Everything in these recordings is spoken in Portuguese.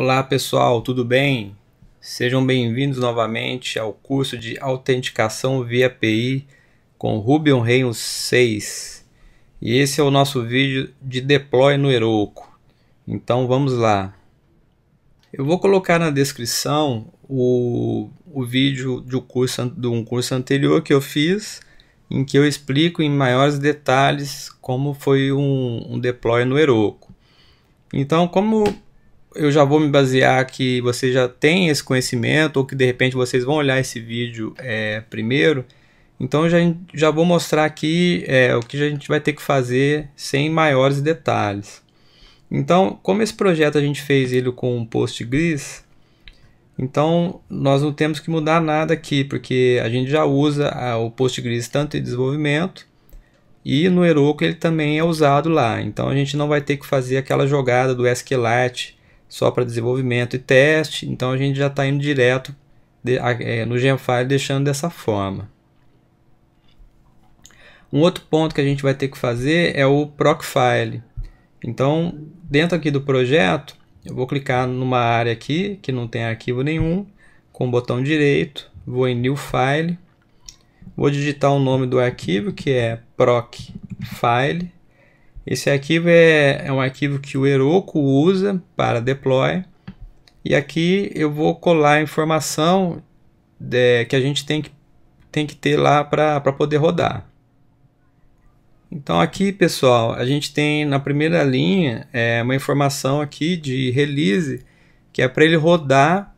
Olá pessoal, tudo bem? Sejam bem-vindos novamente ao curso de autenticação via API com Rubion Rails 6. E esse é o nosso vídeo de deploy no Heroku. Então vamos lá. Eu vou colocar na descrição o, o vídeo de um, curso, de um curso anterior que eu fiz, em que eu explico em maiores detalhes como foi um, um deploy no Heroku. Então, como eu já vou me basear que você já tem esse conhecimento ou que de repente vocês vão olhar esse vídeo é, primeiro. Então eu já, já vou mostrar aqui é, o que a gente vai ter que fazer sem maiores detalhes. Então, como esse projeto a gente fez ele com um Postgres, então nós não temos que mudar nada aqui, porque a gente já usa a, o Postgres tanto em desenvolvimento e no Heroku ele também é usado lá. Então a gente não vai ter que fazer aquela jogada do SQLite só para desenvolvimento e teste. Então a gente já está indo direto de, é, no .gemfile deixando dessa forma. Um outro ponto que a gente vai ter que fazer é o procfile. Então, dentro aqui do projeto, eu vou clicar numa área aqui que não tem arquivo nenhum, com o botão direito, vou em New File, vou digitar o nome do arquivo que é procfile esse arquivo é, é um arquivo que o Heroku usa para deploy. E aqui eu vou colar a informação de, é, que a gente tem que, tem que ter lá para poder rodar. Então aqui pessoal, a gente tem na primeira linha é, uma informação aqui de release que é para ele rodar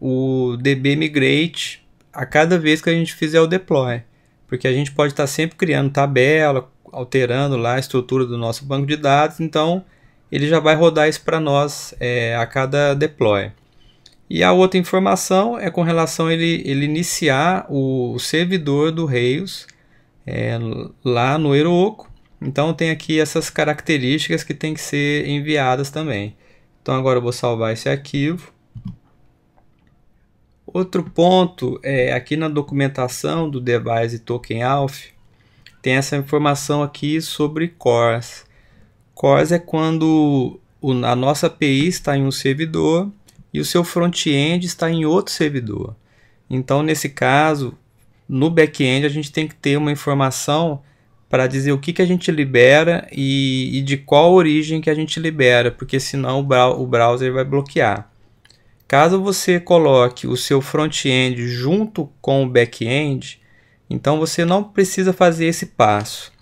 o DB migrate a cada vez que a gente fizer o deploy, porque a gente pode estar tá sempre criando tabela, alterando lá a estrutura do nosso banco de dados, então ele já vai rodar isso para nós é, a cada deploy. E a outra informação é com relação a ele, ele iniciar o servidor do Rails é, lá no Heroku. Então tem aqui essas características que tem que ser enviadas também. Então agora eu vou salvar esse arquivo. Outro ponto é aqui na documentação do device token alpha, tem essa informação aqui sobre cores. Cores é quando a nossa API está em um servidor e o seu front-end está em outro servidor. Então, nesse caso, no back-end, a gente tem que ter uma informação para dizer o que, que a gente libera e, e, de qual origem que a gente libera, porque senão o, o browser vai bloquear. Caso você coloque o seu front-end junto com o back-end, então você não precisa fazer esse passo.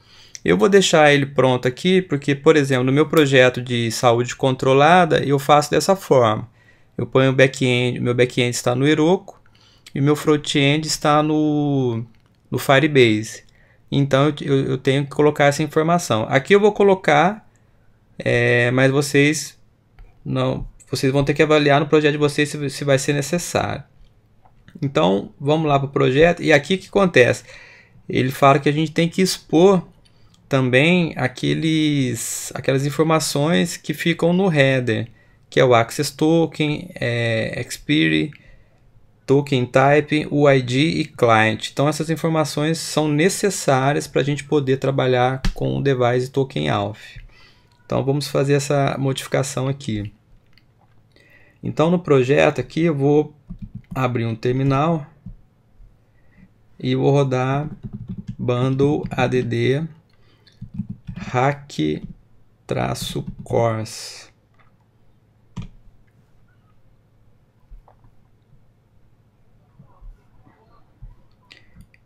Eu vou deixar ele pronto aqui, porque, por exemplo, no meu projeto de saúde controlada, eu faço dessa forma. Eu ponho o back-end, meu back-end está no Heroku e meu front-end está no, no Firebase. Então eu, eu, tenho que colocar essa informação. Aqui eu vou colocar, é, mas vocês não, vocês vão ter que avaliar no projeto de vocês se, se vai ser necessário. Então, vamos lá para o projeto. E aqui o que acontece? Ele fala que a gente tem que expor também aqueles, aquelas informações que ficam no header, que é o Access Token, é, Expire, Token Type, UID e Client. Então, essas informações são necessárias para a gente poder trabalhar com o device Token Alpha. Então, vamos fazer essa modificação aqui. Então, no projeto aqui, eu vou abrir um terminal e vou rodar bundle add hack cores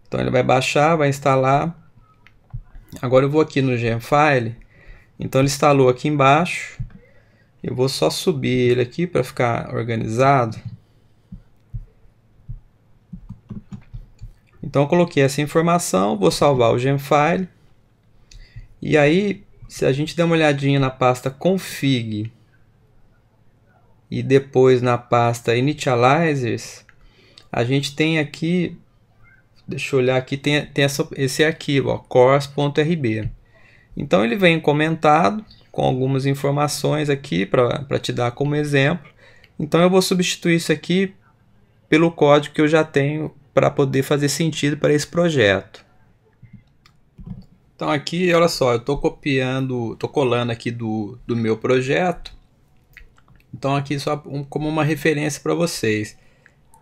então ele vai baixar vai instalar agora eu vou aqui no gemfile então ele instalou aqui embaixo eu vou só subir ele aqui para ficar organizado Então eu coloquei essa informação, vou salvar o gemfile. E aí, se a gente der uma olhadinha na pasta config e depois na pasta initializers, a gente tem aqui, deixa eu olhar aqui, tem, tem essa, esse arquivo, cores.rb. Então ele vem comentado com algumas informações aqui para te dar como exemplo. Então eu vou substituir isso aqui pelo código que eu já tenho para poder fazer sentido para esse projeto. Então aqui, olha só, eu estou copiando, estou colando aqui do, do meu projeto. Então aqui só um, como uma referência para vocês.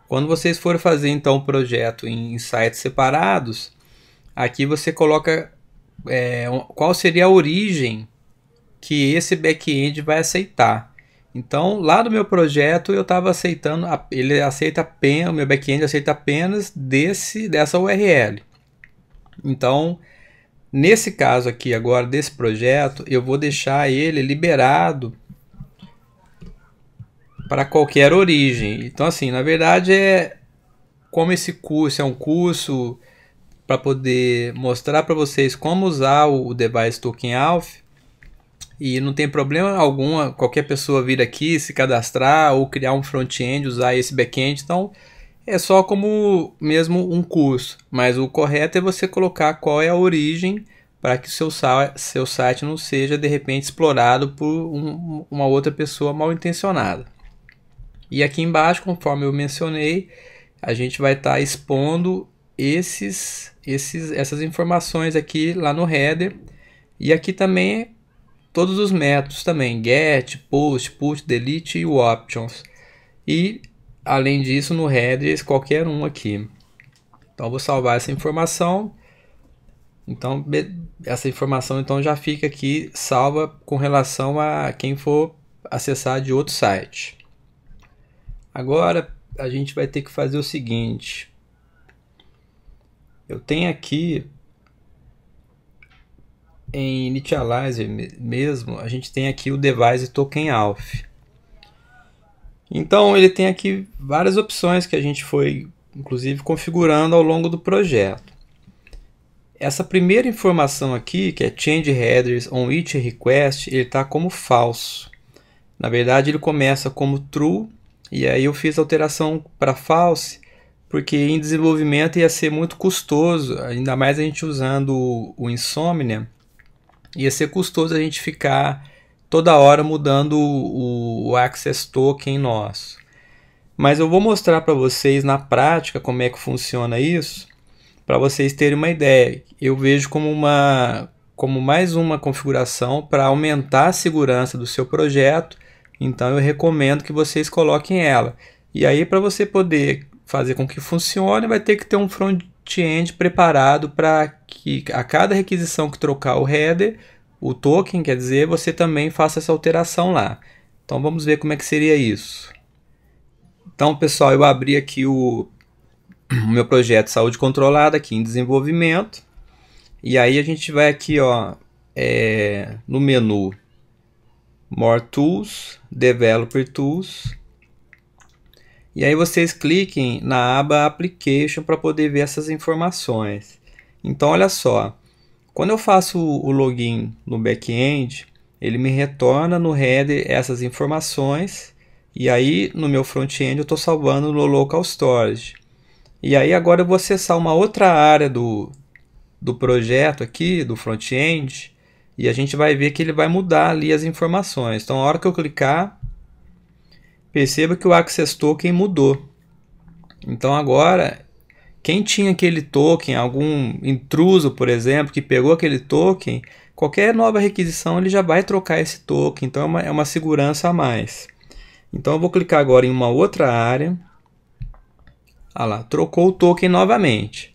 Quando vocês forem fazer então o projeto em, em sites separados, aqui você coloca é, qual seria a origem que esse back-end vai aceitar. Então, lá do meu projeto, eu estava aceitando, ele aceita apenas, o meu backend aceita apenas desse, dessa URL. Então, nesse caso aqui agora, desse projeto, eu vou deixar ele liberado para qualquer origem. Então, assim, na verdade, é como esse curso é um curso para poder mostrar para vocês como usar o device token alpha, e não tem problema algum qualquer pessoa vir aqui, se cadastrar ou criar um front-end, usar esse back-end. Então, é só como mesmo um curso. Mas o correto é você colocar qual é a origem para que seu, seu site não seja de repente explorado por um, uma outra pessoa mal intencionada. E aqui embaixo, conforme eu mencionei, a gente vai estar tá expondo esses, esses, essas informações aqui lá no header. E aqui também todos os métodos também, get, post, put, delete e o options. E além disso, no headers qualquer um aqui. Então vou salvar essa informação. Então essa informação então já fica aqui salva com relação a quem for acessar de outro site. Agora a gente vai ter que fazer o seguinte. Eu tenho aqui em Initializer mesmo, a gente tem aqui o device token alf. Então ele tem aqui várias opções que a gente foi inclusive configurando ao longo do projeto. Essa primeira informação aqui, que é change headers on each request, ele está como falso. Na verdade, ele começa como true e aí eu fiz a alteração para false porque em desenvolvimento ia ser muito custoso, ainda mais a gente usando o Insomnia ia ser custoso a gente ficar toda hora mudando o, o access token nosso. Mas eu vou mostrar para vocês na prática como é que funciona isso, para vocês terem uma ideia. Eu vejo como uma como mais uma configuração para aumentar a segurança do seu projeto. Então eu recomendo que vocês coloquem ela. E aí para você poder fazer com que funcione, vai ter que ter um front front-end preparado para que a cada requisição que trocar o header, o token, quer dizer, você também faça essa alteração lá. Então vamos ver como é que seria isso. Então, pessoal, eu abri aqui o, o meu projeto Saúde Controlada aqui em desenvolvimento. E aí a gente vai aqui, ó, é, no menu More Tools, Developer Tools. E aí vocês cliquem na aba Application para poder ver essas informações. Então olha só, quando eu faço o login no back-end, ele me retorna no header essas informações e aí no meu front-end eu estou salvando no local storage. E aí agora eu vou acessar uma outra área do, do projeto aqui, do front-end, e a gente vai ver que ele vai mudar ali as informações. Então a hora que eu clicar, Perceba que o Access Token mudou. Então agora, quem tinha aquele token, algum intruso, por exemplo, que pegou aquele token, qualquer nova requisição ele já vai trocar esse token. Então é uma, é uma segurança a mais. Então eu vou clicar agora em uma outra área. Ah lá, trocou o token novamente.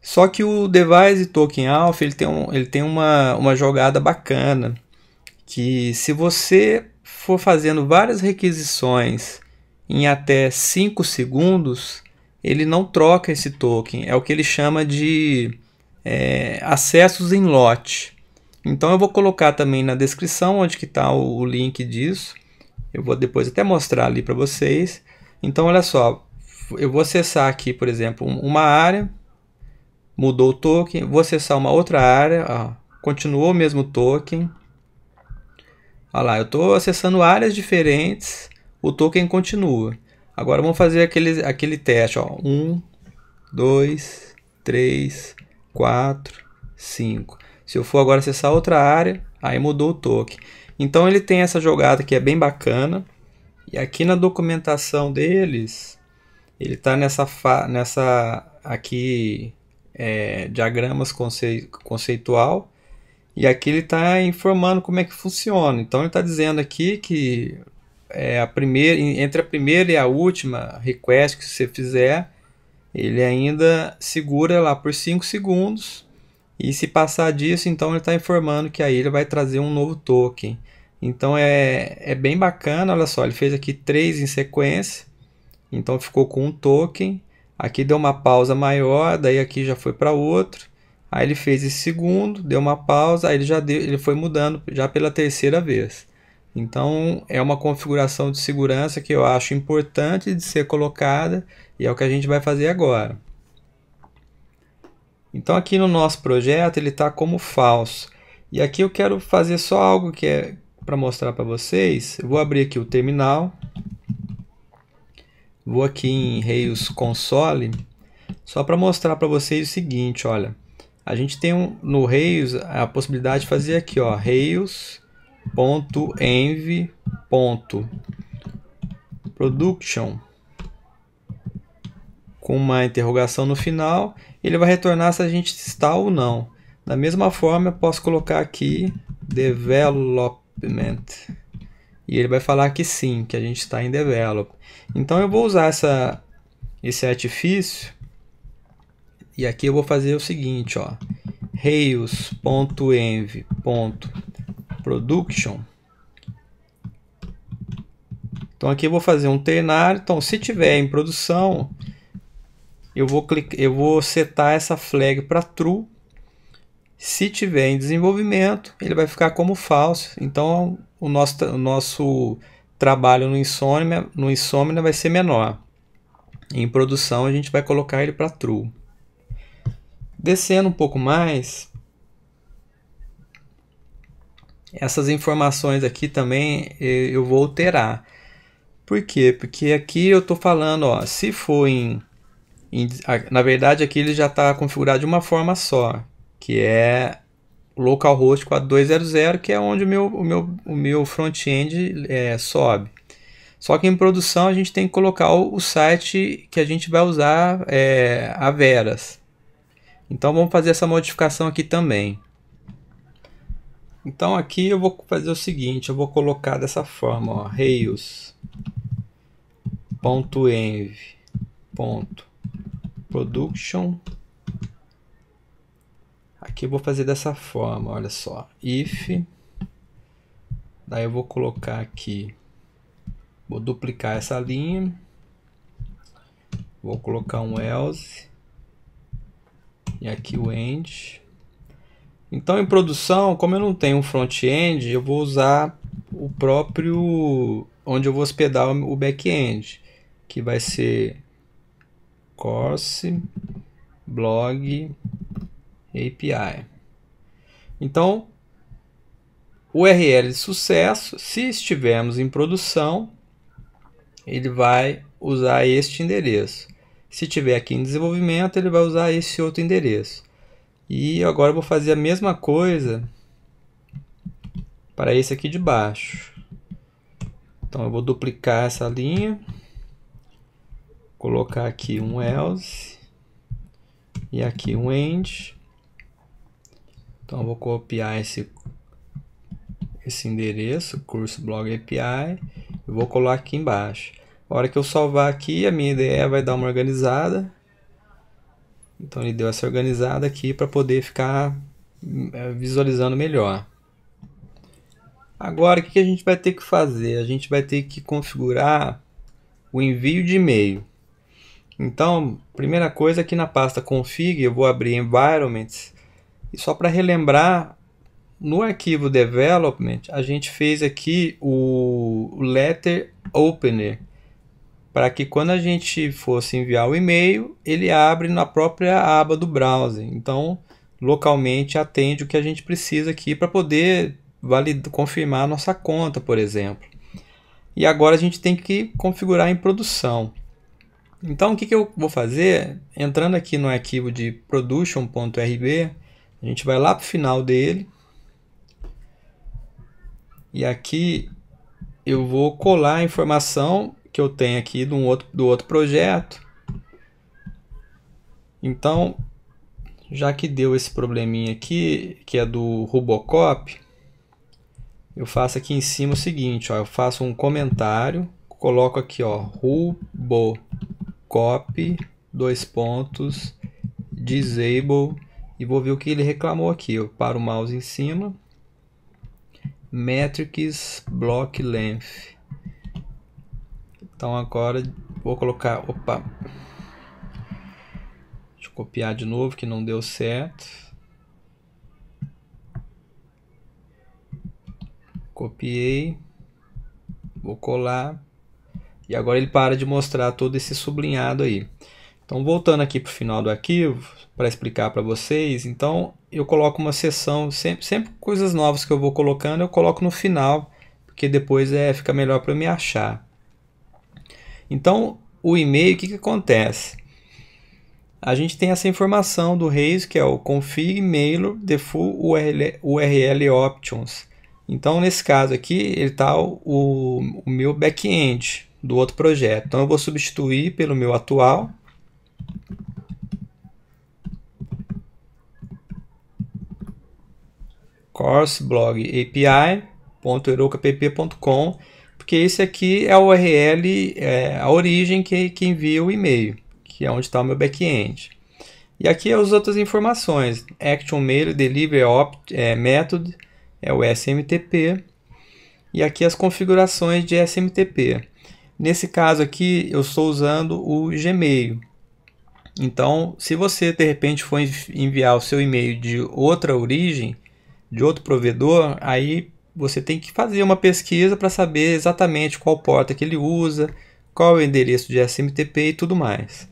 Só que o device token alpha ele tem, um, ele tem uma, uma jogada bacana que se você for fazendo várias requisições em até 5 segundos, ele não troca esse token. É o que ele chama de é, acessos em lote. Então eu vou colocar também na descrição onde que está o, o link disso. Eu vou depois até mostrar ali para vocês. Então olha só, eu vou acessar aqui, por exemplo, uma área, mudou o token, vou acessar uma outra área, ó, continuou o mesmo token. Olha lá, eu estou acessando áreas diferentes, o token continua. Agora vamos fazer aquele, aquele teste. Ó. 1, 2, 3, 4, 5. Se eu for agora acessar outra área, aí mudou o token. Então ele tem essa jogada que é bem bacana. E aqui na documentação deles, ele está nessa, nessa aqui é, diagramas conceitual e aqui ele está informando como é que funciona. Então ele está dizendo aqui que é a primeira, entre a primeira e a última request que você fizer, ele ainda segura lá por 5 segundos. E se passar disso, então ele está informando que aí ele vai trazer um novo token. Então é, é bem bacana, olha só, ele fez aqui três em sequência. Então ficou com um token. Aqui deu uma pausa maior, daí aqui já foi para outro. Aí ele fez esse segundo, deu uma pausa, aí ele já deu, ele foi mudando já pela terceira vez. Então é uma configuração de segurança que eu acho importante de ser colocada e é o que a gente vai fazer agora. Então aqui no nosso projeto ele está como falso. E aqui eu quero fazer só algo que é para mostrar para vocês. Eu vou abrir aqui o terminal. Vou aqui em Rails Console só para mostrar para vocês o seguinte, olha. A gente tem um, no Rails a possibilidade de fazer aqui, ó, rails.env.production com uma interrogação no final, ele vai retornar se a gente está ou não. Da mesma forma, eu posso colocar aqui development. E ele vai falar que sim, que a gente está em develop. Então eu vou usar essa, esse artifício e aqui eu vou fazer o seguinte, ó. Rails.env.production. Então aqui eu vou fazer um ternário. Então se tiver em produção, eu vou clicar, eu vou setar essa flag para true. Se tiver em desenvolvimento, ele vai ficar como falso. Então o nosso, o nosso trabalho no insônia, no insônia vai ser menor. Em produção a gente vai colocar ele para true. Descendo um pouco mais, essas informações aqui também eh, eu vou alterar. Por quê? Porque aqui eu estou falando, ó, se for em, em Na verdade, aqui ele já está configurado de uma forma só, que é localhost 4200, que é onde o meu, o meu, o meu front-end é, sobe. Só que em produção a gente tem que colocar o, o site que a gente vai usar, é, a Veras. Então vamos fazer essa modificação aqui também. Então aqui eu vou fazer o seguinte, eu vou colocar dessa forma, ó, rails.env production aqui eu vou fazer dessa forma, olha só, if daí eu vou colocar aqui vou duplicar essa linha vou colocar um else e aqui o end. Então, em produção, como eu não tenho um front-end, eu vou usar o próprio onde eu vou hospedar o back-end, que vai ser course blog API. Então, URL de sucesso, se estivermos em produção, ele vai usar este endereço. Se tiver aqui em desenvolvimento, ele vai usar esse outro endereço. E agora eu vou fazer a mesma coisa para esse aqui de baixo. Então eu vou duplicar essa linha, colocar aqui um else e aqui um end. Então eu vou copiar esse esse endereço, curso blog API, e vou colar aqui embaixo. A hora que eu salvar aqui, a minha IDE vai dar uma organizada. Então ele deu essa organizada aqui para poder ficar é, visualizando melhor. Agora o que a gente vai ter que fazer? A gente vai ter que configurar o envio de e-mail. Então, primeira coisa aqui é na pasta config, eu vou abrir environments e só para relembrar, no arquivo development a gente fez aqui o letter opener para que quando a gente fosse enviar o e-mail, ele abre na própria aba do browser. Então, localmente atende o que a gente precisa aqui para poder validar, confirmar a nossa conta, por exemplo. E agora a gente tem que configurar em produção. Então, o que, que eu vou fazer? Entrando aqui no arquivo de production.rb, a gente vai lá para o final dele. E aqui eu vou colar a informação que eu tenho aqui do outro, do outro projeto. Então, já que deu esse probleminha aqui, que é do Rubocop, eu faço aqui em cima o seguinte, ó, eu faço um comentário, coloco aqui, ó, Rubocop, dois pontos, disable, e vou ver o que ele reclamou aqui. Eu paro o mouse em cima, metrics block length. Então agora vou colocar, opa, deixa eu copiar de novo que não deu certo. Copiei, vou colar e agora ele para de mostrar todo esse sublinhado aí. Então voltando aqui para o final do arquivo para explicar para vocês, então eu coloco uma seção, sempre, sempre coisas novas que eu vou colocando eu coloco no final, porque depois é, fica melhor para me achar. Então, o e-mail, o que, que acontece? A gente tem essa informação do Reis, que é o config mail default URL, URL options. Então, nesse caso aqui, ele está o, o, o meu back-end do outro projeto. Então, eu vou substituir pelo meu atual. courseblog.api.erocapp.com porque esse aqui é o URL, é a origem que, que envia o e-mail, que é onde está o meu back-end. E aqui é as outras informações, action mail, delivery opt, é, method, é o SMTP, e aqui as configurações de SMTP. Nesse caso aqui, eu estou usando o Gmail. Então, se você de repente for enviar o seu e-mail de outra origem, de outro provedor, aí você tem que fazer uma pesquisa para saber exatamente qual porta que ele usa, qual é o endereço de SMTP e tudo mais.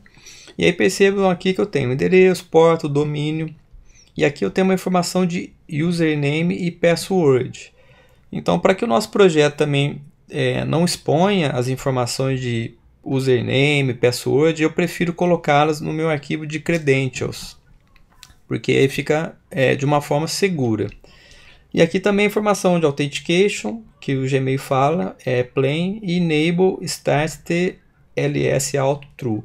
E aí percebam aqui que eu tenho endereço, porta, domínio, e aqui eu tenho uma informação de username e password. Então, para que o nosso projeto também é, não exponha as informações de username, password, eu prefiro colocá-las no meu arquivo de credentials, porque aí fica é, de uma forma segura. E aqui também a informação de authentication, que o Gmail fala, é plain, e enable start TLS auth true.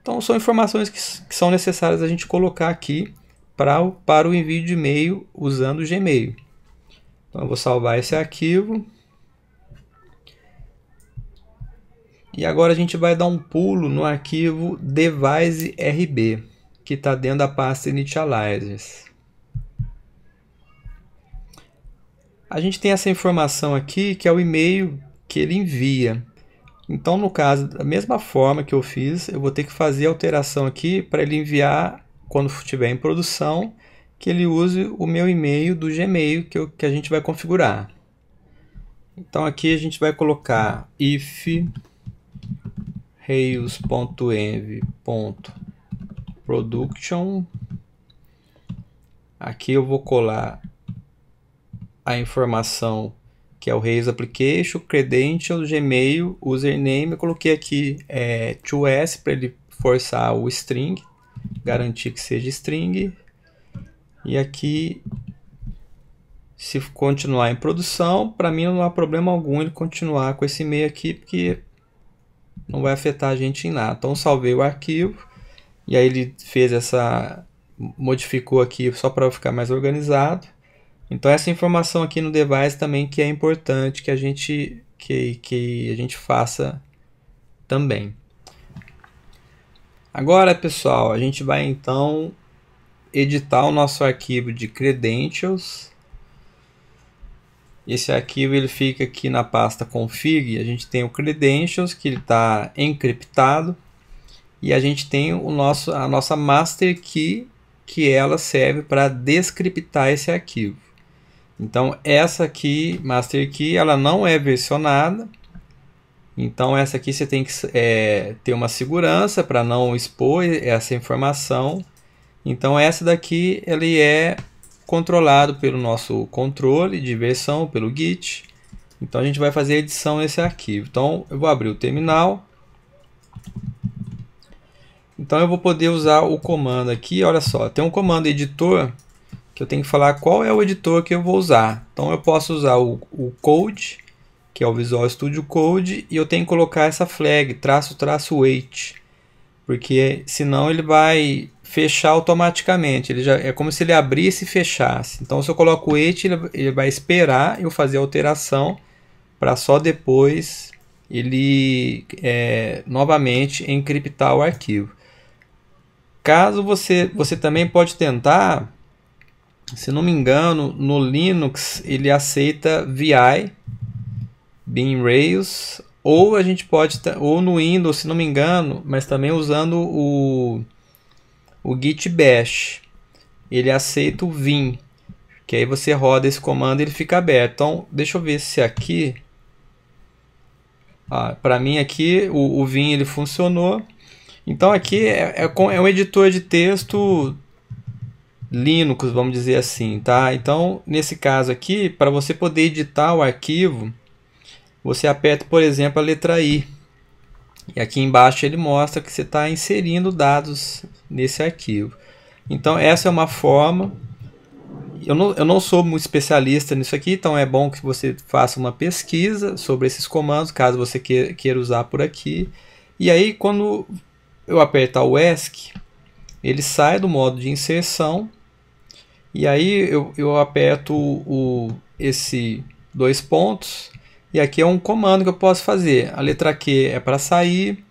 Então são informações que, que, são necessárias a gente colocar aqui pra, para o envio de e-mail usando o Gmail. Então eu vou salvar esse arquivo. E agora a gente vai dar um pulo no arquivo device.rb, que está dentro da pasta initializers. A gente tem essa informação aqui que é o e-mail que ele envia. Então, no caso, da mesma forma que eu fiz, eu vou ter que fazer a alteração aqui para ele enviar, quando estiver em produção, que ele use o meu e-mail do Gmail que, eu, que a gente vai configurar. Então, aqui a gente vai colocar if rails.env.production. Aqui eu vou colar a informação que é o Reis Application, Credential, Gmail, Username. Eu coloquei aqui é, 2S para ele forçar o string, garantir que seja string. E aqui, se continuar em produção, para mim não há problema algum ele continuar com esse e-mail aqui, porque não vai afetar a gente em nada. Então, salvei o arquivo e aí ele fez essa. modificou aqui só para ficar mais organizado. Então essa informação aqui no device também que é importante que a gente que, que a gente faça também. Agora, pessoal, a gente vai então editar o nosso arquivo de credentials. Esse arquivo ele fica aqui na pasta config, a gente tem o credentials que ele está encriptado e a gente tem o nosso a nossa master key que ela serve para descriptar esse arquivo. Então essa aqui, Master Key, ela não é versionada. Então essa aqui você tem que é, ter uma segurança para não expor essa informação. Então essa daqui ele é controlado pelo nosso controle de versão, pelo Git. Então a gente vai fazer a edição nesse arquivo. Então eu vou abrir o terminal. Então eu vou poder usar o comando aqui, olha só, tem um comando editor eu tenho que falar qual é o editor que eu vou usar. Então eu posso usar o, o Code, que é o Visual Studio Code, e eu tenho que colocar essa flag, traço, traço, weight. Porque senão ele vai fechar automaticamente. Ele já, é como se ele abrisse e fechasse. Então se eu coloco o ele, ele vai esperar eu fazer a alteração para só depois ele é, novamente encriptar o arquivo. Caso você, você também pode tentar se não me engano, no Linux ele aceita VI, Beam Rails, ou a gente pode, ou no Windows, se não me engano, mas também usando o, o Git Bash, ele aceita o Vim, que aí você roda esse comando e ele fica aberto. Então, deixa eu ver se aqui, ah, para mim aqui, o, o Vim ele funcionou. Então aqui é, é, é um editor de texto Linux, vamos dizer assim, tá? Então, nesse caso aqui, para você poder editar o arquivo, você aperta, por exemplo, a letra I. E aqui embaixo ele mostra que você está inserindo dados nesse arquivo. Então, essa é uma forma. Eu não, eu não sou muito especialista nisso aqui, então é bom que você faça uma pesquisa sobre esses comandos, caso você queira, queira usar por aqui. E aí, quando eu apertar o ESC, ele sai do modo de inserção e aí eu, eu aperto o, esse dois pontos e aqui é um comando que eu posso fazer. A letra Q é para sair,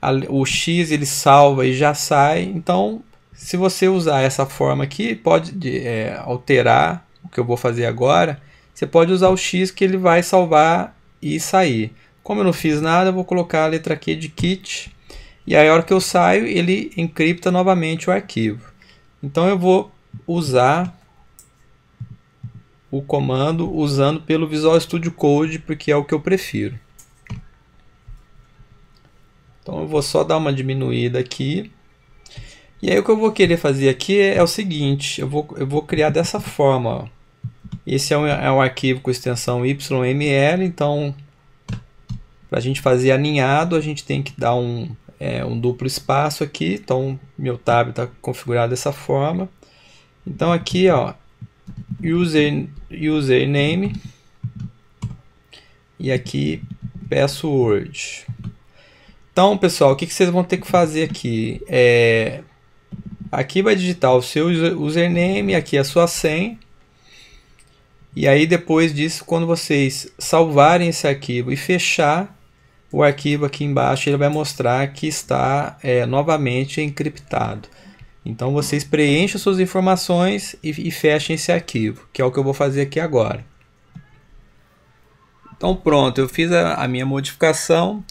a, o X ele salva e já sai. Então, se você usar essa forma aqui, pode é, alterar o que eu vou fazer agora. Você pode usar o X que ele vai salvar e sair. Como eu não fiz nada, eu vou colocar a letra Q de kit. E aí, a hora que eu saio, ele encripta novamente o arquivo. Então, eu vou usar o comando usando pelo Visual Studio Code, porque é o que eu prefiro. Então eu vou só dar uma diminuída aqui. E aí o que eu vou querer fazer aqui é, é o seguinte, eu vou, eu vou criar dessa forma. Ó. Esse é um, é um arquivo com extensão YML, então para a gente fazer aninhado a gente tem que dar um, é, um duplo espaço aqui, então meu tab está configurado dessa forma. Então aqui, ó, user, username e aqui password. Então, pessoal, o que, vocês vão ter que fazer aqui? É, aqui vai digitar o seu username, aqui a sua senha. E aí depois disso, quando vocês salvarem esse arquivo e fechar o arquivo aqui embaixo, ele vai mostrar que está é, novamente encriptado. Então vocês preenchem suas informações e, e fechem esse arquivo, que é o que eu vou fazer aqui agora. Então pronto, eu fiz a, a minha modificação.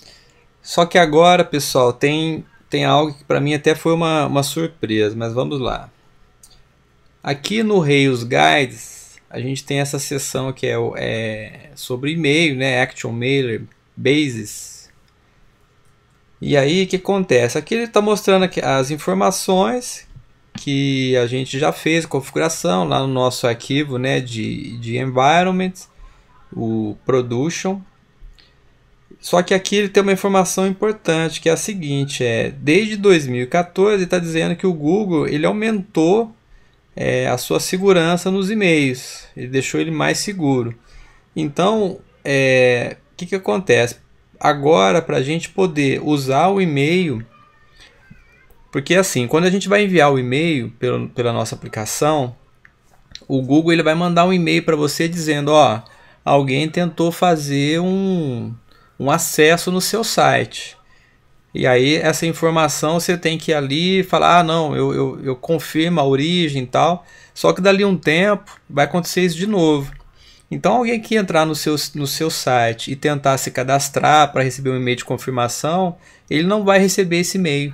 Só que agora, pessoal, tem, tem algo que para mim até foi uma, uma surpresa, mas vamos lá. Aqui no Rails Guides, a gente tem essa seção que é, é sobre e-mail, né? Action Mailer, Bases. E aí, o que acontece? Aqui ele está mostrando as informações que a gente já fez configuração lá no nosso arquivo né, de, de environment, o production. Só que aqui ele tem uma informação importante que é a seguinte: é desde 2014 está dizendo que o Google ele aumentou é, a sua segurança nos e-mails, ele deixou ele mais seguro. Então, é, o que, que acontece? Agora, para a gente poder usar o e-mail porque assim, quando a gente vai enviar o e-mail pela, pela nossa aplicação, o Google ele vai mandar um e-mail para você dizendo, ó, alguém tentou fazer um, um acesso no seu site. E aí essa informação você tem que ir ali e falar, ah, não, eu, eu, eu confirmo a origem e tal. Só que dali um tempo vai acontecer isso de novo. Então alguém que entrar no seu, no seu site e tentar se cadastrar para receber um e-mail de confirmação, ele não vai receber esse e-mail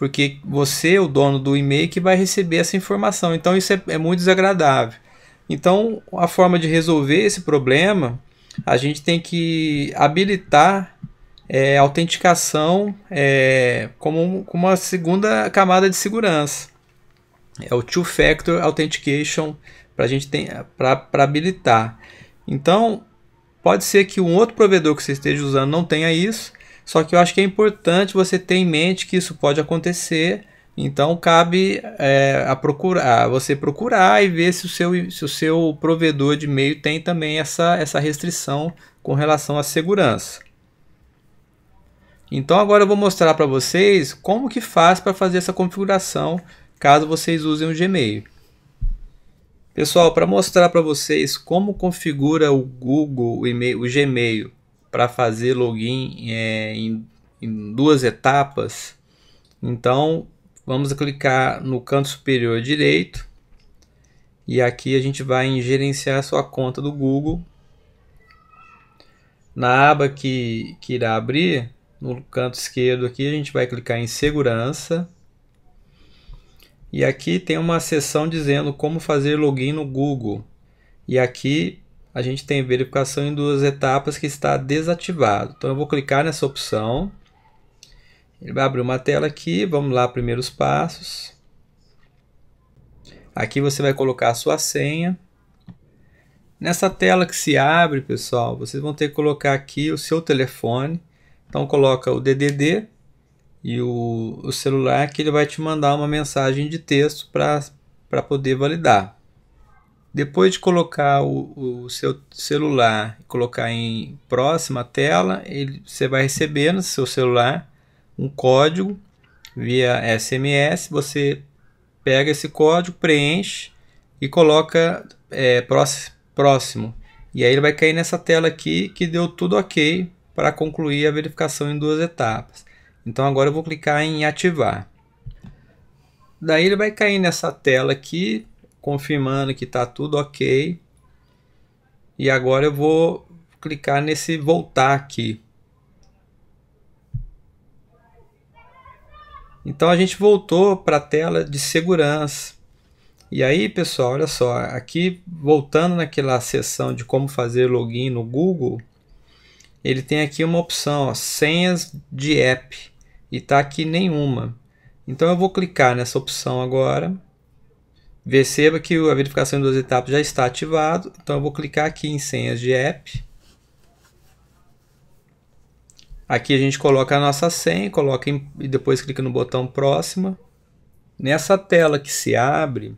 porque você, o dono do e-mail, que vai receber essa informação. Então isso é, é muito desagradável. Então a forma de resolver esse problema, a gente tem que habilitar é, autenticação é, como, como uma segunda camada de segurança. É o two-factor authentication para a gente para habilitar. Então pode ser que um outro provedor que você esteja usando não tenha isso só que eu acho que é importante você ter em mente que isso pode acontecer. Então cabe é, a procurar, você procurar e ver se o seu, se o seu provedor de e-mail tem também essa, essa restrição com relação à segurança. Então agora eu vou mostrar para vocês como que faz para fazer essa configuração caso vocês usem o Gmail. Pessoal, para mostrar para vocês como configura o Google o, email, o Gmail para fazer login é, em, em duas etapas. Então vamos clicar no canto superior direito e aqui a gente vai em gerenciar sua conta do Google. Na aba que, que irá abrir, no canto esquerdo aqui, a gente vai clicar em segurança. E aqui tem uma seção dizendo como fazer login no Google. E aqui a gente tem verificação em duas etapas que está desativado. Então eu vou clicar nessa opção. Ele vai abrir uma tela aqui, vamos lá, primeiros passos. Aqui você vai colocar a sua senha. Nessa tela que se abre, pessoal, vocês vão ter que colocar aqui o seu telefone. Então coloca o DDD e o, o celular que ele vai te mandar uma mensagem de texto para poder validar. Depois de colocar o, o seu celular, colocar em próxima tela, ele, você vai receber no seu celular um código via SMS. Você pega esse código, preenche e coloca é, próximo. E aí ele vai cair nessa tela aqui que deu tudo ok para concluir a verificação em duas etapas. Então agora eu vou clicar em ativar. Daí ele vai cair nessa tela aqui confirmando que está tudo ok. E agora eu vou clicar nesse voltar aqui. Então a gente voltou para a tela de segurança. E aí, pessoal, olha só, aqui voltando naquela seção de como fazer login no Google, ele tem aqui uma opção, ó, senhas de app, e tá aqui nenhuma. Então eu vou clicar nessa opção agora. Perceba que a verificação em duas etapas já está ativado, então eu vou clicar aqui em senhas de app. Aqui a gente coloca a nossa senha, coloca em, e depois clica no botão próxima. Nessa tela que se abre,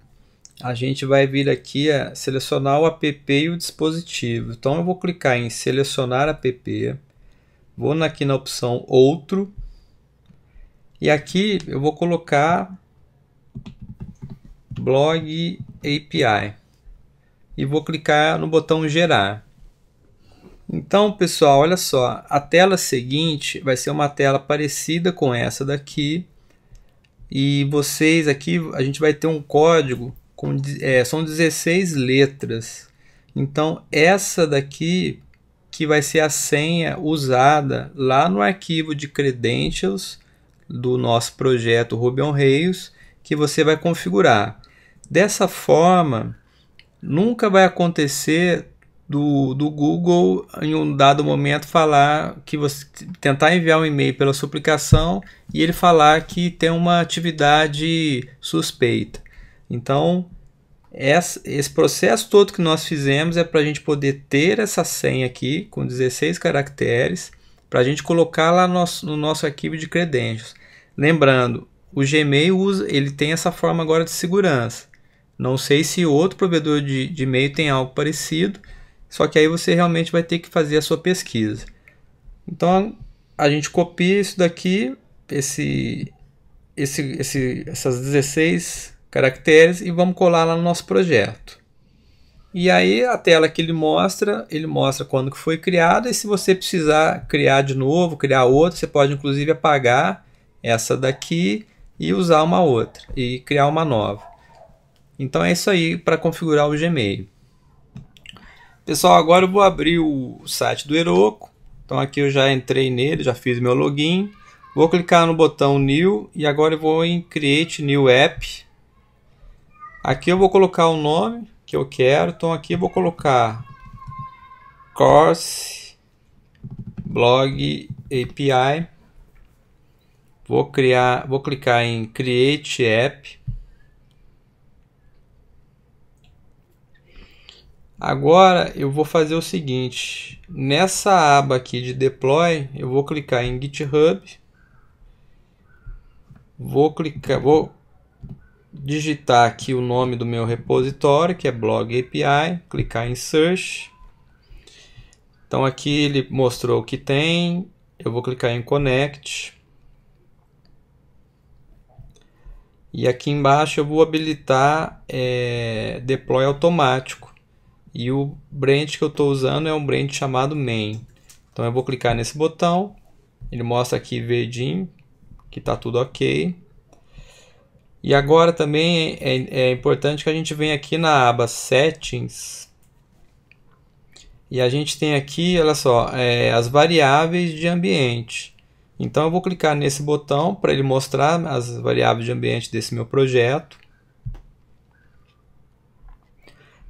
a gente vai vir aqui a selecionar o app e o dispositivo. Então eu vou clicar em selecionar app, vou aqui na opção outro, e aqui eu vou colocar blog API e vou clicar no botão gerar. Então, pessoal, olha só, a tela seguinte vai ser uma tela parecida com essa daqui. E vocês aqui, a gente vai ter um código com é, são 16 letras. Então, essa daqui que vai ser a senha usada lá no arquivo de credentials do nosso projeto Ruby on Rails, que você vai configurar. Dessa forma, nunca vai acontecer do, do Google em um dado momento falar que você tentar enviar um e-mail pela sua aplicação e ele falar que tem uma atividade suspeita. Então, essa, esse processo todo que nós fizemos é para a gente poder ter essa senha aqui com 16 caracteres para a gente colocar lá no nosso, no nosso arquivo de credências. Lembrando, o Gmail usa, ele tem essa forma agora de segurança. Não sei se outro provedor de, de e-mail tem algo parecido, só que aí você realmente vai ter que fazer a sua pesquisa. Então a gente copia isso daqui, esse, esse, esse, essas 16 caracteres e vamos colar lá no nosso projeto. E aí a tela que ele mostra, ele mostra quando que foi criado e se você precisar criar de novo, criar outro, você pode inclusive apagar essa daqui e usar uma outra e criar uma nova. Então é isso aí para configurar o Gmail. Pessoal, agora eu vou abrir o site do Heroku. Então aqui eu já entrei nele, já fiz meu login. Vou clicar no botão New e agora eu vou em Create New App. Aqui eu vou colocar o nome que eu quero. Então aqui eu vou colocar Course Blog API. Vou criar, vou clicar em Create App. Agora eu vou fazer o seguinte, nessa aba aqui de deploy, eu vou clicar em GitHub, vou clicar, vou digitar aqui o nome do meu repositório, que é blog API, clicar em search. Então aqui ele mostrou o que tem, eu vou clicar em connect. E aqui embaixo eu vou habilitar é, deploy automático. E o brand que eu estou usando é um brand chamado Main. Então eu vou clicar nesse botão, ele mostra aqui verdinho, que está tudo ok. E agora também é, é, importante que a gente venha aqui na aba Settings. E a gente tem aqui, olha só, é, as variáveis de ambiente. Então eu vou clicar nesse botão para ele mostrar as variáveis de ambiente desse meu projeto.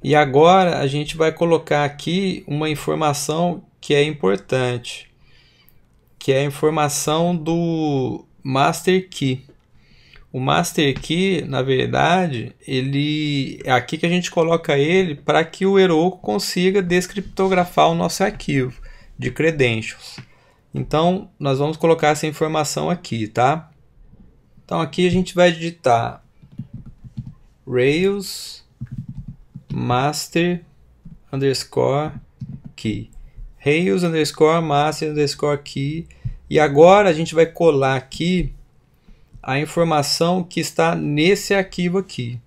E agora a gente vai colocar aqui uma informação que é importante, que é a informação do master key. O master key, na verdade, ele é aqui que a gente coloca ele para que o Heroku consiga descriptografar o nosso arquivo de credentials. Então, nós vamos colocar essa informação aqui, tá? Então, aqui a gente vai digitar Rails master underscore key. Rails underscore master underscore key. E agora a gente vai colar aqui a informação que está nesse arquivo aqui.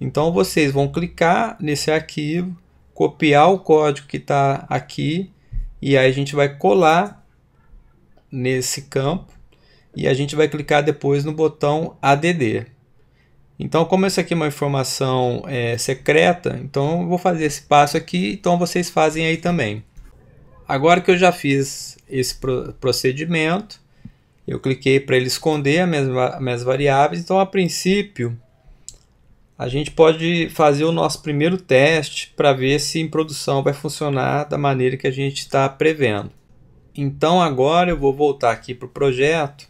Então vocês vão clicar nesse arquivo, copiar o código que está aqui e aí a gente vai colar nesse campo e a gente vai clicar depois no botão ADD. Então, como isso aqui é uma informação é, secreta, então eu vou fazer esse passo aqui, então vocês fazem aí também. Agora que eu já fiz esse procedimento, eu cliquei para ele esconder as as minhas variáveis, então a princípio a gente pode fazer o nosso primeiro teste para ver se em produção vai funcionar da maneira que a gente está prevendo. Então agora eu vou voltar aqui para o projeto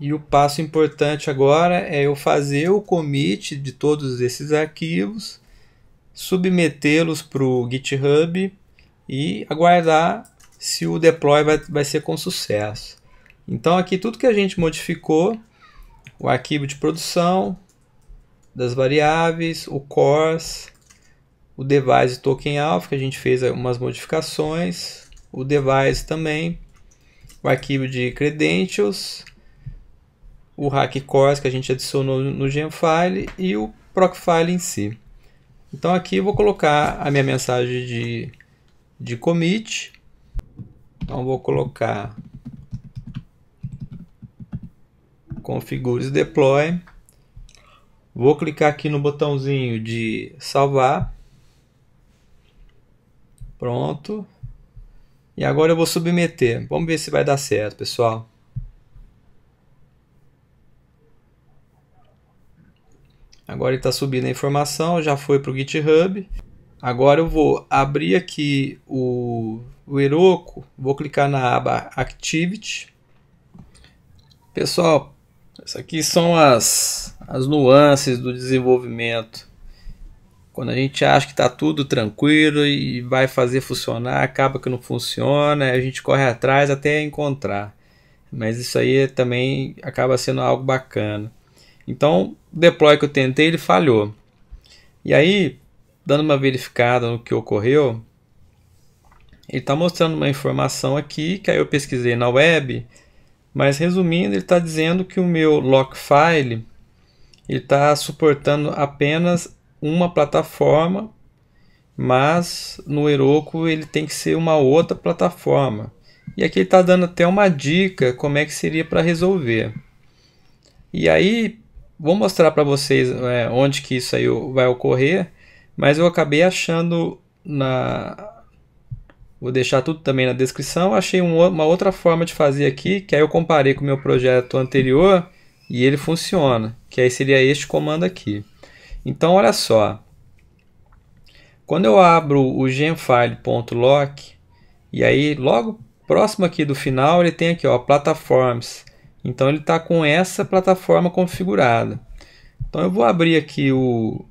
e o passo importante agora é eu fazer o commit de todos esses arquivos, submetê-los para o GitHub e aguardar se o deploy vai, vai ser com sucesso. Então aqui tudo que a gente modificou, o arquivo de produção, das variáveis, o cores, o device token alpha, que a gente fez algumas modificações, o device também, o arquivo de credentials, o hack cores que a gente adicionou no gemfile e o procfile em si. Então aqui eu vou colocar a minha mensagem de, de commit. Então vou colocar configure deploy. Vou clicar aqui no botãozinho de salvar. Pronto. E agora eu vou submeter. Vamos ver se vai dar certo, pessoal. Agora ele está subindo a informação, já foi para o GitHub. Agora eu vou abrir aqui o, o Heroku, vou clicar na aba Activity. Pessoal, essas aqui são as, as nuances do desenvolvimento. Quando a gente acha que está tudo tranquilo e vai fazer funcionar, acaba que não funciona, a gente corre atrás até encontrar. Mas isso aí também acaba sendo algo bacana. Então, deploy que eu tentei, ele falhou. E aí, dando uma verificada no que ocorreu, ele está mostrando uma informação aqui que aí eu pesquisei na web, mas resumindo, ele está dizendo que o meu lockfile está suportando apenas uma plataforma, mas no Heroku ele tem que ser uma outra plataforma. E aqui ele está dando até uma dica como é que seria para resolver. E aí, Vou mostrar para vocês é, onde que isso aí vai ocorrer, mas eu acabei achando na... Vou deixar tudo também na descrição. Achei uma outra forma de fazer aqui, que aí eu comparei com o meu projeto anterior e ele funciona, que aí seria este comando aqui. Então, olha só. Quando eu abro o genfile.lock, e aí logo próximo aqui do final ele tem aqui, ó, platforms. Então ele está com essa plataforma configurada. Então eu vou abrir aqui o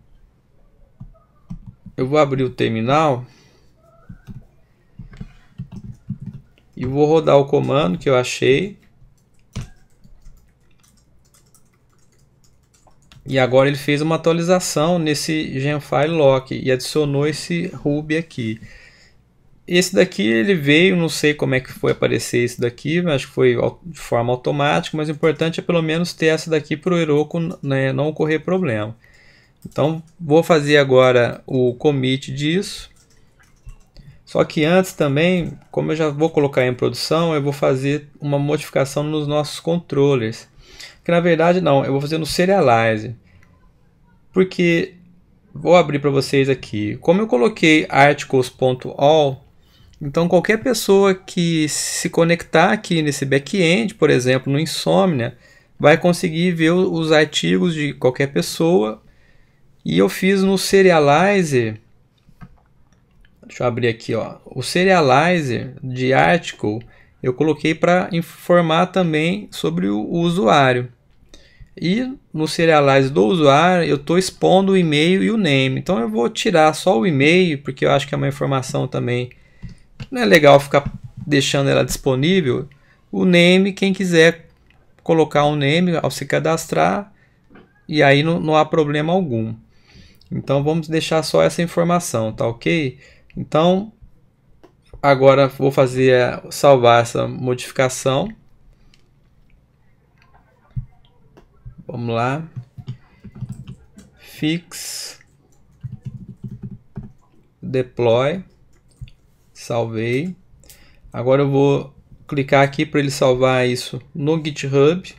eu vou abrir o terminal e vou rodar o comando que eu achei. E agora ele fez uma atualização nesse Genfile e adicionou esse Ruby aqui. Esse daqui ele veio, não sei como é que foi aparecer esse daqui, acho que foi de forma automática, mas o importante é pelo menos ter essa daqui para o Heroku né, não ocorrer problema. Então vou fazer agora o commit disso. Só que antes também, como eu já vou colocar em produção, eu vou fazer uma modificação nos nossos controllers. Que na verdade não, eu vou fazer no serialize. Porque vou abrir para vocês aqui. Como eu coloquei articles.all, então, qualquer pessoa que se conectar aqui nesse back-end, por exemplo, no Insomnia, vai conseguir ver os artigos de qualquer pessoa. E eu fiz no Serializer, deixa eu abrir aqui, ó, o Serializer de article, eu coloquei para informar também sobre o, usuário. E no Serialize do usuário, eu estou expondo o e-mail e o name. Então eu vou tirar só o e-mail, porque eu acho que é uma informação também não é legal ficar deixando ela disponível. O name, quem quiser colocar um name ao se cadastrar, e aí não, não há problema algum. Então vamos deixar só essa informação, tá ok? Então agora vou fazer é, salvar essa modificação. Vamos lá. Fix deploy Salvei. Agora eu vou clicar aqui para ele salvar isso no GitHub.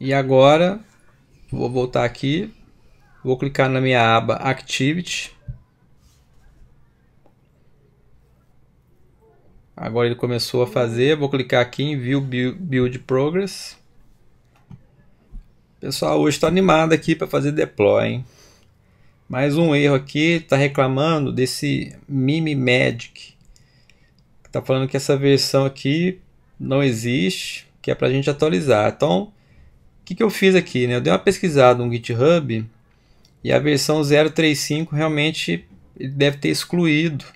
E agora vou voltar aqui, vou clicar na minha aba Activity. Agora ele começou a fazer, vou clicar aqui em View Build Progress. Pessoal, hoje está animado aqui para fazer deploy, hein? Mais um erro aqui, está reclamando desse Mimi Magic. Está falando que essa versão aqui não existe, que é para a gente atualizar. Então, o que, que eu fiz aqui? Né? Eu dei uma pesquisada no GitHub e a versão 035 realmente deve ter excluído.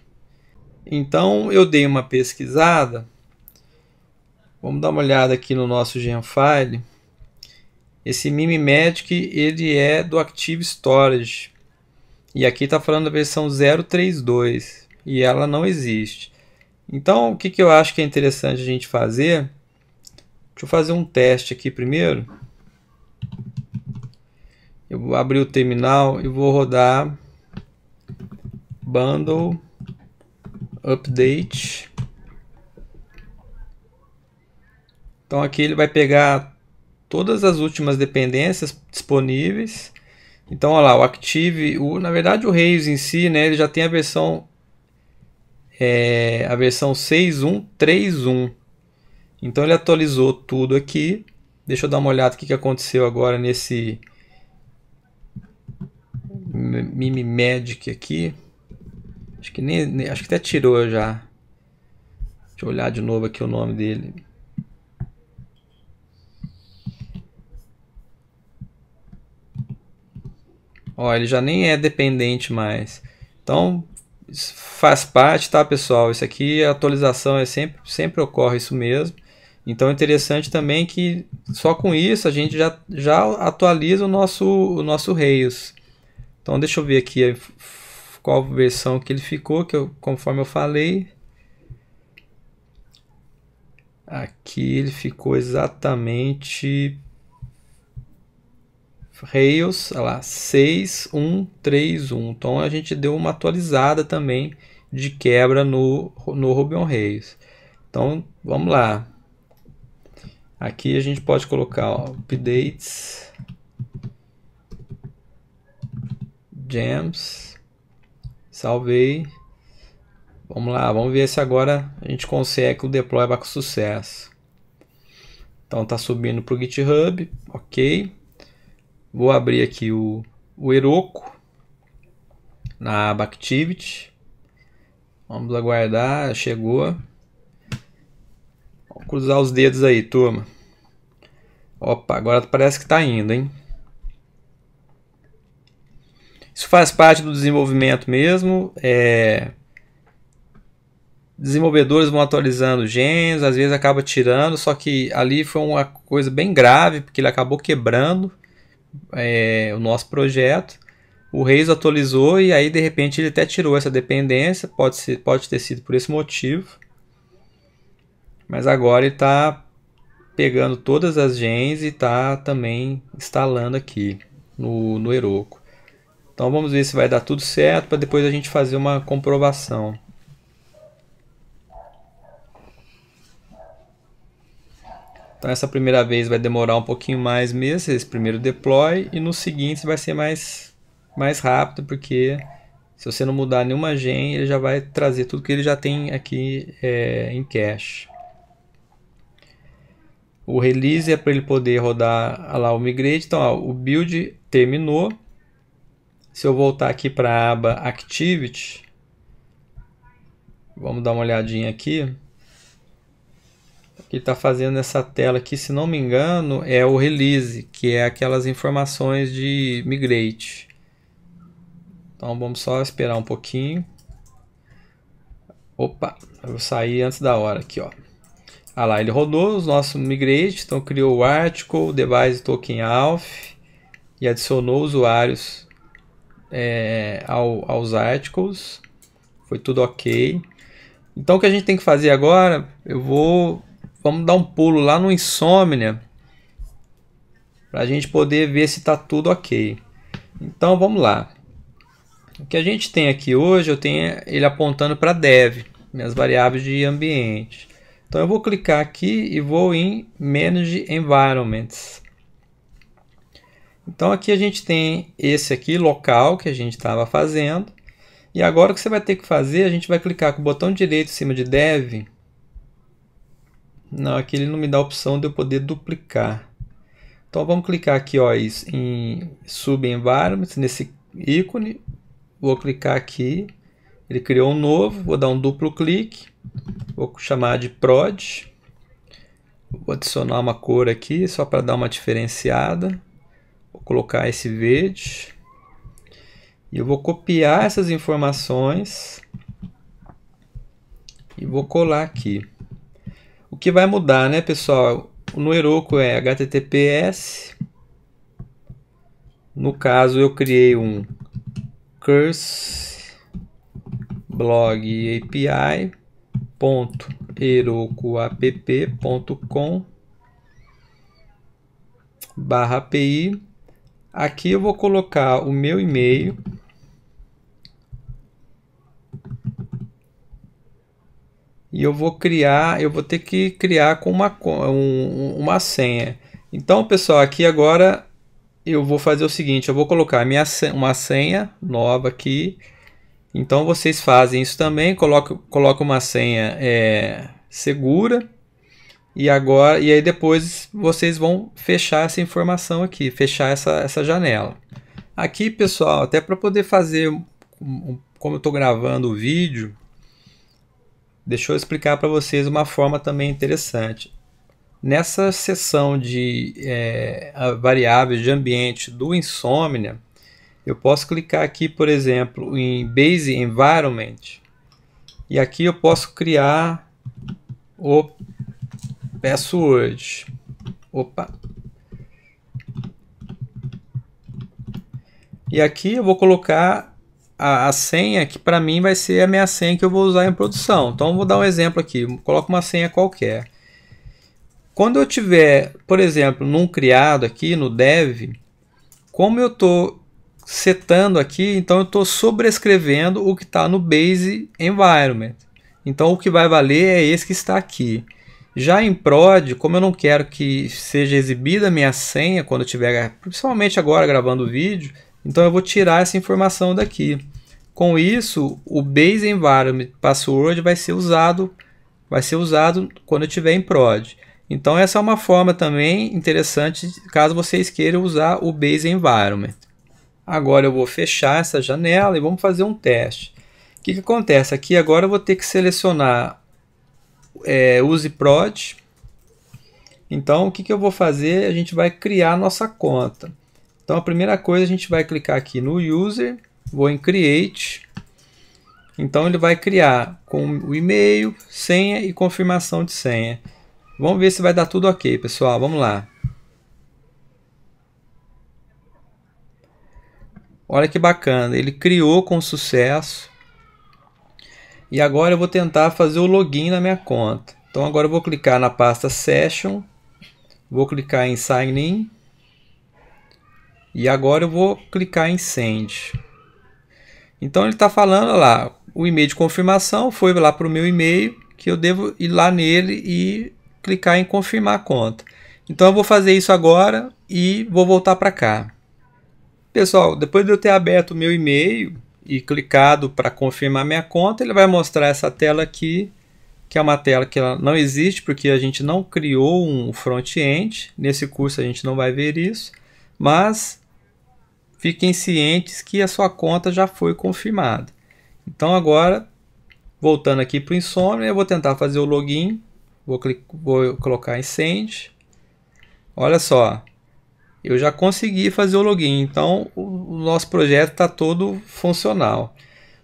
Então, eu dei uma pesquisada. Vamos dar uma olhada aqui no nosso Genfile. Esse Mimi Magic ele é do Active Storage. E aqui está falando da versão 032 e ela não existe. Então, o que, que eu acho que é interessante a gente fazer? Deixa eu fazer um teste aqui primeiro. Eu vou abrir o terminal e vou rodar bundle update. Então aqui ele vai pegar todas as últimas dependências disponíveis então, olha lá, o Active, o, na verdade o Rails em si, né, ele já tem a versão é, a versão 6.1.3.1. Então ele atualizou tudo aqui. Deixa eu dar uma olhada o que, que aconteceu agora nesse Mimi Magic aqui. Acho que nem, nem acho que até tirou já. Deixa eu olhar de novo aqui o nome dele. Ó, ele já nem é dependente mais. Então, faz parte, tá, pessoal? Isso aqui, a atualização é sempre, sempre ocorre isso mesmo. Então, é interessante também que só com isso a gente já, já atualiza o nosso, o nosso Rails. Então, deixa eu ver aqui qual versão que ele ficou, que eu, conforme eu falei. Aqui ele ficou exatamente Rails, olha lá, 6131. Então a gente deu uma atualizada também de quebra no, no on Rails. Então vamos lá. Aqui a gente pode colocar ó, updates, gems, salvei. Vamos lá, vamos ver se agora a gente consegue o deploy com sucesso. Então tá subindo para o GitHub, ok. Vou abrir aqui o, o Heroku na aba Activity. Vamos aguardar, chegou. Vou cruzar os dedos aí, turma. Opa, agora parece que está indo, hein? Isso faz parte do desenvolvimento mesmo. É... Desenvolvedores vão atualizando gênios, às vezes acaba tirando, só que ali foi uma coisa bem grave, porque ele acabou quebrando é, o nosso projeto. O Reis atualizou e aí de repente ele até tirou essa dependência, pode, ser, pode ter sido por esse motivo. Mas agora ele está pegando todas as gens e está também instalando aqui no, no Heroku. Então vamos ver se vai dar tudo certo para depois a gente fazer uma comprovação. Então essa primeira vez vai demorar um pouquinho mais mesmo, esse primeiro deploy, e no seguinte vai ser mais, mais rápido, porque se você não mudar nenhuma gen, ele já vai trazer tudo que ele já tem aqui é, em cache. O release é para ele poder rodar lá o migrate. Então, ó, o build terminou. Se eu voltar aqui para a aba Activity, vamos dar uma olhadinha aqui que está fazendo essa tela aqui, se não me engano, é o release, que é aquelas informações de migrate. Então vamos só esperar um pouquinho. Opa, eu vou sair antes da hora aqui, ó. Ah lá, ele rodou os nossos migrate, então criou o article, device token alf e adicionou usuários é, ao, aos articles. Foi tudo ok. Então o que a gente tem que fazer agora, eu vou Vamos dar um pulo lá no insomnia para a gente poder ver se está tudo ok. Então vamos lá. O que a gente tem aqui hoje, eu tenho ele apontando para dev, minhas variáveis de ambiente. Então eu vou clicar aqui e vou em Manage Environments. Então aqui a gente tem esse aqui local que a gente estava fazendo. E agora o que você vai ter que fazer, a gente vai clicar com o botão direito em cima de dev não, aqui ele não me dá a opção de eu poder duplicar. Então vamos clicar aqui ó, em Subenvironment, nesse ícone. Vou clicar aqui. Ele criou um novo. Vou dar um duplo clique. Vou chamar de prod. Vou adicionar uma cor aqui só para dar uma diferenciada. Vou colocar esse verde. E eu vou copiar essas informações e vou colar aqui. O que vai mudar, né, pessoal? No Heroku é HTTPS. No caso, eu criei um curse blog API ponto herokuapp.com barra API. Aqui eu vou colocar o meu e-mail e eu vou criar, eu vou ter que criar com uma, um, uma senha. Então, pessoal, aqui agora eu vou fazer o seguinte, eu vou colocar minha uma senha nova aqui. Então, vocês fazem isso também, coloca, coloca uma senha é, segura. E agora, e aí depois vocês vão fechar essa informação aqui, fechar essa, essa janela. Aqui, pessoal, até para poder fazer, como eu estou gravando o vídeo, Deixa eu explicar para vocês uma forma também interessante. Nessa seção de é, variáveis de ambiente do Insomnia, eu posso clicar aqui, por exemplo, em Base Environment. E aqui eu posso criar o password. Opa! E aqui eu vou colocar a, a senha que para mim vai ser a minha senha que eu vou usar em produção. Então vou dar um exemplo aqui, coloco uma senha qualquer. Quando eu tiver, por exemplo, num criado aqui no dev, como eu estou setando aqui, então eu estou sobrescrevendo o que está no base environment. Então o que vai valer é esse que está aqui. Já em prod, como eu não quero que seja exibida a minha senha quando eu tiver, principalmente agora gravando o vídeo, então eu vou tirar essa informação daqui. Com isso, o base environment password vai ser usado, vai ser usado quando eu tiver em prod. Então essa é uma forma também interessante caso vocês queiram usar o base environment. Agora eu vou fechar essa janela e vamos fazer um teste. O que, que acontece? Aqui agora eu vou ter que selecionar é, use prod. Então o que, que eu vou fazer? A gente vai criar nossa conta. Então a primeira coisa a gente vai clicar aqui no user, vou em create. Então ele vai criar com o e-mail, senha e confirmação de senha. Vamos ver se vai dar tudo ok, pessoal. Vamos lá. Olha que bacana, ele criou com sucesso. E agora eu vou tentar fazer o login na minha conta. Então agora eu vou clicar na pasta Session, vou clicar em Sign In. E agora eu vou clicar em Send. Então ele está falando lá, o e-mail de confirmação foi lá para o meu e-mail, que eu devo ir lá nele e clicar em confirmar a conta. Então eu vou fazer isso agora e vou voltar para cá. Pessoal, depois de eu ter aberto o meu e-mail e clicado para confirmar minha conta, ele vai mostrar essa tela aqui, que é uma tela que não existe porque a gente não criou um front-end. Nesse curso a gente não vai ver isso, mas fiquem cientes que a sua conta já foi confirmada. Então agora, voltando aqui para o Insomnia, eu vou tentar fazer o login, vou, clicar, vou colocar em Send. Olha só, eu já consegui fazer o login, então o, nosso projeto está todo funcional.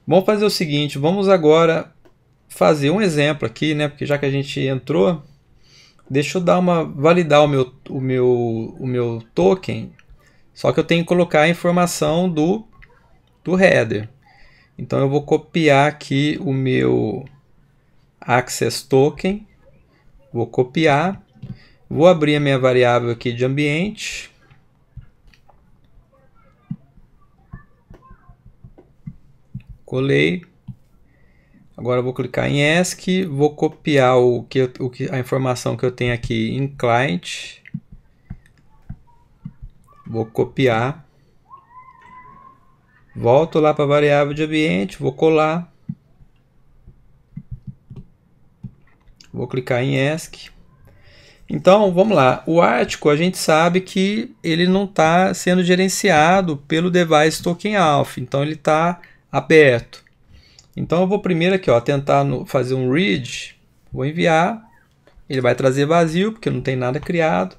Vamos fazer o seguinte, vamos agora fazer um exemplo aqui, né? Porque já que a gente entrou, deixa eu dar uma validar o meu o meu o meu token só que eu tenho que colocar a informação do, do header. Então eu vou copiar aqui o meu access token, vou copiar, vou abrir a minha variável aqui de ambiente. Colei. Agora vou clicar em ESC, vou copiar o que, o que, a informação que eu tenho aqui em client Vou copiar. Volto lá para a variável de ambiente, vou colar. Vou clicar em ESC. Então, vamos lá. O Ártico, a gente sabe que ele não está sendo gerenciado pelo device token alpha. Então, ele está aberto. Então, eu vou primeiro aqui, ó, tentar no, fazer um read. Vou enviar. Ele vai trazer vazio, porque não tem nada criado.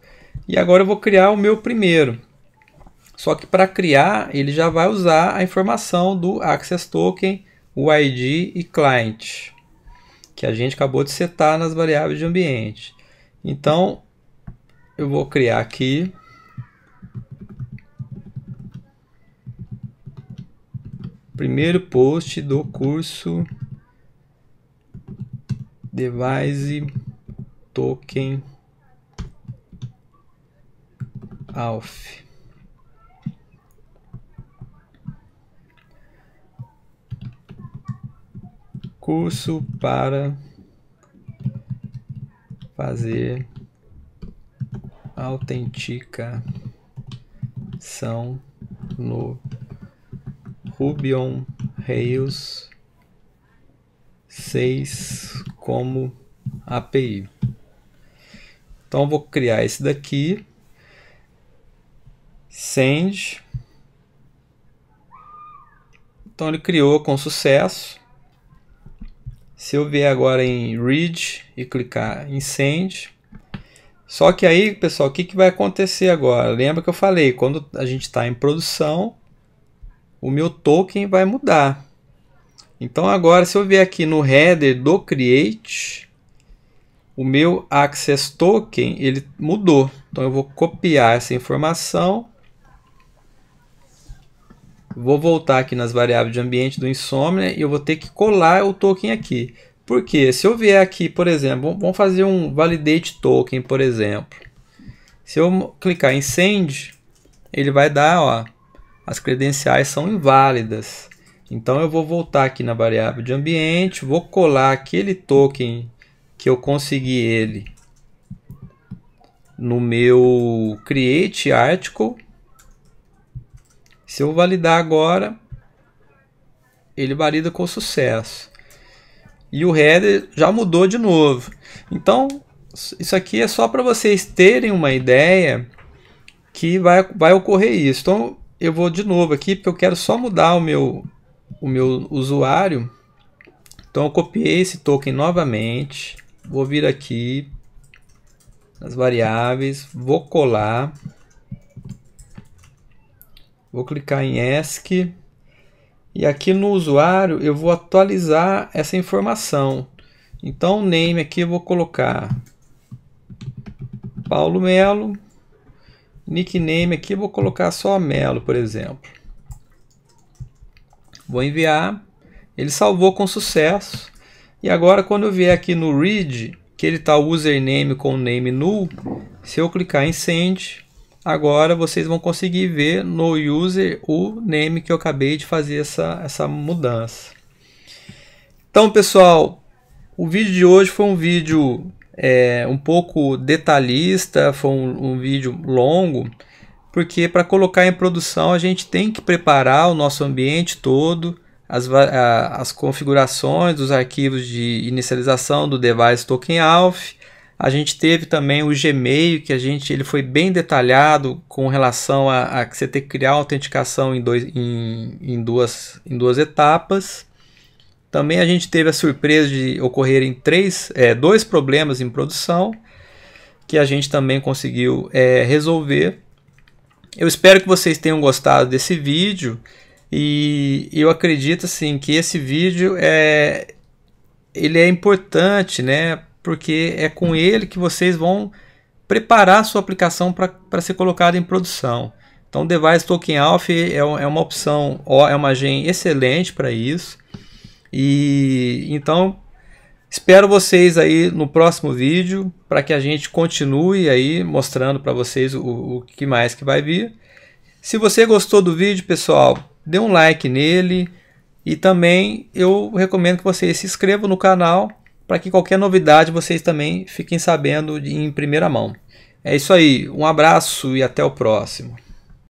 E agora eu vou criar o meu primeiro. Só que para criar, ele já vai usar a informação do access token, o ID e client, que a gente acabou de setar nas variáveis de ambiente. Então, eu vou criar aqui primeiro post do curso device token alf curso para fazer autenticação no Ruby on Rails 6 como API. Então vou criar esse daqui send. Então ele criou com sucesso. Se eu vier agora em Read e clicar em Send, só que aí, pessoal, o que, que vai acontecer agora? Lembra que eu falei, quando a gente está em produção, o meu token vai mudar. Então agora, se eu vier aqui no header do Create, o meu Access Token ele mudou. Então eu vou copiar essa informação Vou voltar aqui nas variáveis de ambiente do Insomnia e eu vou ter que colar o token aqui. Porque se eu vier aqui, por exemplo, vamos fazer um validate token, por exemplo. Se eu clicar em send, ele vai dar, ó, as credenciais são inválidas. Então eu vou voltar aqui na variável de ambiente, vou colar aquele token que eu consegui ele no meu create article se eu validar agora, ele valida com sucesso. E o header já mudou de novo. Então, isso aqui é só para vocês terem uma ideia que vai, vai ocorrer isso. Então, eu vou de novo aqui, porque eu quero só mudar o meu, o meu usuário. Então, eu copiei esse token novamente. Vou vir aqui nas variáveis, vou colar. Vou clicar em ESC. E aqui no usuário eu vou atualizar essa informação. Então o name aqui eu vou colocar Paulo Melo. Nickname aqui eu vou colocar só Melo, por exemplo. Vou enviar. Ele salvou com sucesso. E agora quando eu vier aqui no read, que ele está username com name null, se eu clicar em send, agora vocês vão conseguir ver no user o name que eu acabei de fazer essa, essa mudança. Então, pessoal, o vídeo de hoje foi um vídeo é, um pouco detalhista, foi um, um vídeo longo, porque para colocar em produção a gente tem que preparar o nosso ambiente todo, as, a, as configurações dos arquivos de inicialização do device token alpha, a gente teve também o Gmail, que a gente ele foi bem detalhado com relação a, a você ter que criar autenticação em, dois, em, em, duas, em duas etapas. Também a gente teve a surpresa de ocorrerem três, é, dois problemas em produção, que a gente também conseguiu é, resolver. Eu espero que vocês tenham gostado desse vídeo e eu acredito assim que esse vídeo é ele é importante, né, porque é com ele que vocês vão preparar a sua aplicação para ser colocada em produção. Então, o Device Token Alpha é, é uma opção, é uma gen excelente para isso. E então, espero vocês aí no próximo vídeo para que a gente continue aí mostrando para vocês o, o que mais que vai vir. Se você gostou do vídeo, pessoal, dê um like nele e também eu recomendo que vocês se inscrevam no canal para que qualquer novidade vocês também fiquem sabendo em primeira mão. É isso aí, um abraço e até o próximo.